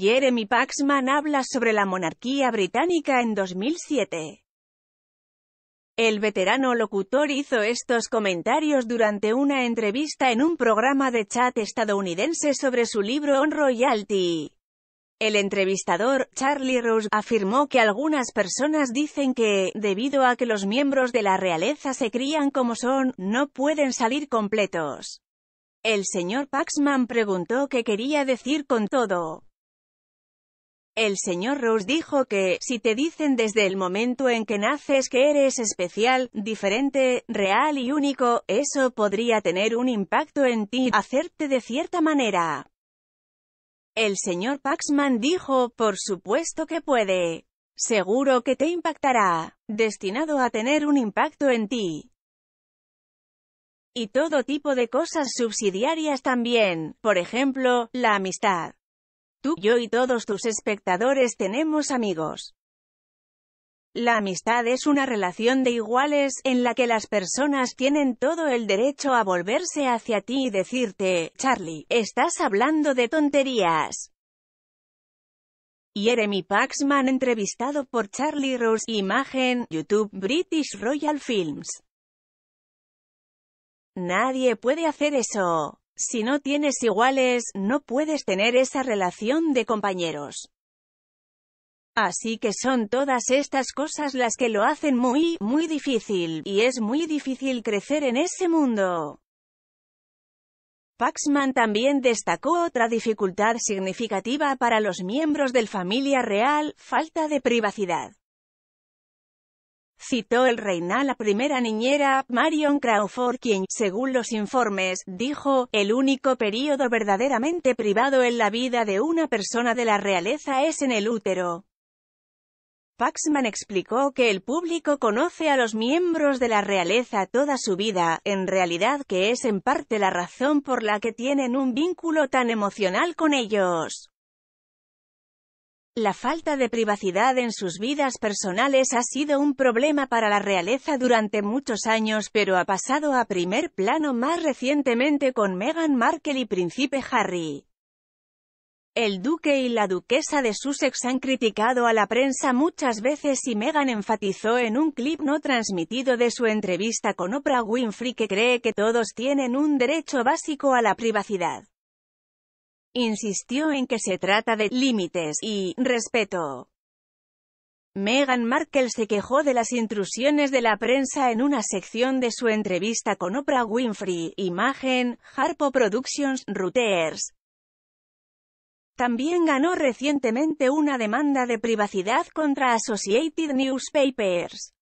Jeremy Paxman habla sobre la monarquía británica en 2007. El veterano locutor hizo estos comentarios durante una entrevista en un programa de chat estadounidense sobre su libro On Royalty. El entrevistador, Charlie Rose, afirmó que algunas personas dicen que, debido a que los miembros de la realeza se crían como son, no pueden salir completos. El señor Paxman preguntó qué quería decir con todo. El señor Rose dijo que, si te dicen desde el momento en que naces que eres especial, diferente, real y único, eso podría tener un impacto en ti, hacerte de cierta manera. El señor Paxman dijo, por supuesto que puede. Seguro que te impactará, destinado a tener un impacto en ti y todo tipo de cosas subsidiarias también, por ejemplo, la amistad. Tú, yo y todos tus espectadores tenemos amigos. La amistad es una relación de iguales, en la que las personas tienen todo el derecho a volverse hacia ti y decirte, Charlie, estás hablando de tonterías. Jeremy Paxman entrevistado por Charlie Rose, imagen, YouTube, British Royal Films. Nadie puede hacer eso. Si no tienes iguales, no puedes tener esa relación de compañeros. Así que son todas estas cosas las que lo hacen muy, muy difícil, y es muy difícil crecer en ese mundo. Paxman también destacó otra dificultad significativa para los miembros del familia real, falta de privacidad. Citó el reina la primera niñera, Marion Crawford, quien, según los informes, dijo, el único período verdaderamente privado en la vida de una persona de la realeza es en el útero. Paxman explicó que el público conoce a los miembros de la realeza toda su vida, en realidad que es en parte la razón por la que tienen un vínculo tan emocional con ellos. La falta de privacidad en sus vidas personales ha sido un problema para la realeza durante muchos años pero ha pasado a primer plano más recientemente con Meghan Markle y Príncipe Harry. El duque y la duquesa de Sussex han criticado a la prensa muchas veces y Meghan enfatizó en un clip no transmitido de su entrevista con Oprah Winfrey que cree que todos tienen un derecho básico a la privacidad. Insistió en que se trata de límites y respeto. Meghan Markle se quejó de las intrusiones de la prensa en una sección de su entrevista con Oprah Winfrey, Imagen, Harpo Productions, Reuters. También ganó recientemente una demanda de privacidad contra Associated Newspapers.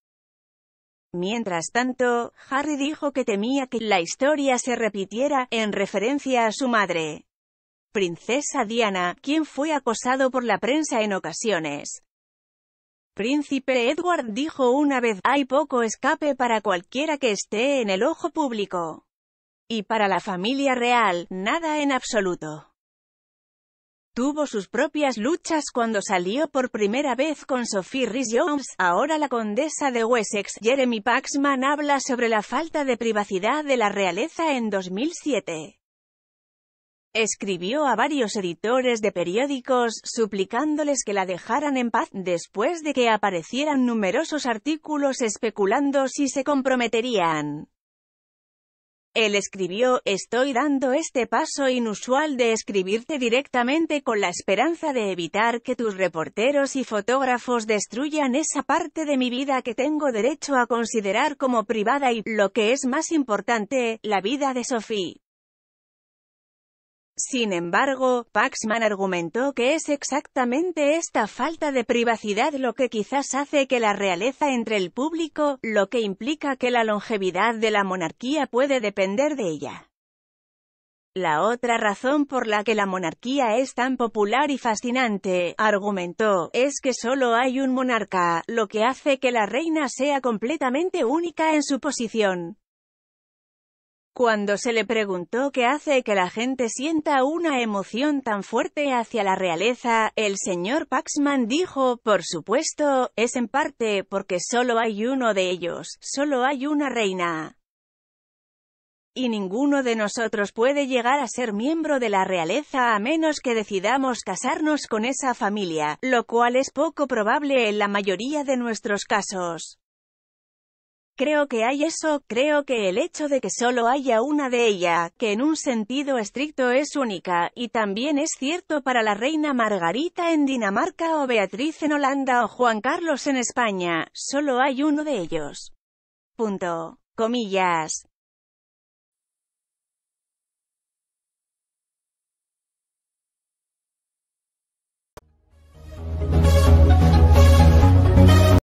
Mientras tanto, Harry dijo que temía que la historia se repitiera, en referencia a su madre princesa Diana, quien fue acosado por la prensa en ocasiones. Príncipe Edward dijo una vez, hay poco escape para cualquiera que esté en el ojo público. Y para la familia real, nada en absoluto. Tuvo sus propias luchas cuando salió por primera vez con Sophie Rhys-Jones, ahora la condesa de Wessex. Jeremy Paxman habla sobre la falta de privacidad de la realeza en 2007. Escribió a varios editores de periódicos, suplicándoles que la dejaran en paz, después de que aparecieran numerosos artículos especulando si se comprometerían. Él escribió, estoy dando este paso inusual de escribirte directamente con la esperanza de evitar que tus reporteros y fotógrafos destruyan esa parte de mi vida que tengo derecho a considerar como privada y, lo que es más importante, la vida de Sophie. Sin embargo, Paxman argumentó que es exactamente esta falta de privacidad lo que quizás hace que la realeza entre el público, lo que implica que la longevidad de la monarquía puede depender de ella. La otra razón por la que la monarquía es tan popular y fascinante, argumentó, es que solo hay un monarca, lo que hace que la reina sea completamente única en su posición. Cuando se le preguntó qué hace que la gente sienta una emoción tan fuerte hacia la realeza, el señor Paxman dijo, por supuesto, es en parte porque solo hay uno de ellos, solo hay una reina. Y ninguno de nosotros puede llegar a ser miembro de la realeza a menos que decidamos casarnos con esa familia, lo cual es poco probable en la mayoría de nuestros casos. Creo que hay eso, creo que el hecho de que solo haya una de ella, que en un sentido estricto es única, y también es cierto para la reina Margarita en Dinamarca o Beatriz en Holanda o Juan Carlos en España, solo hay uno de ellos. Punto. Comillas.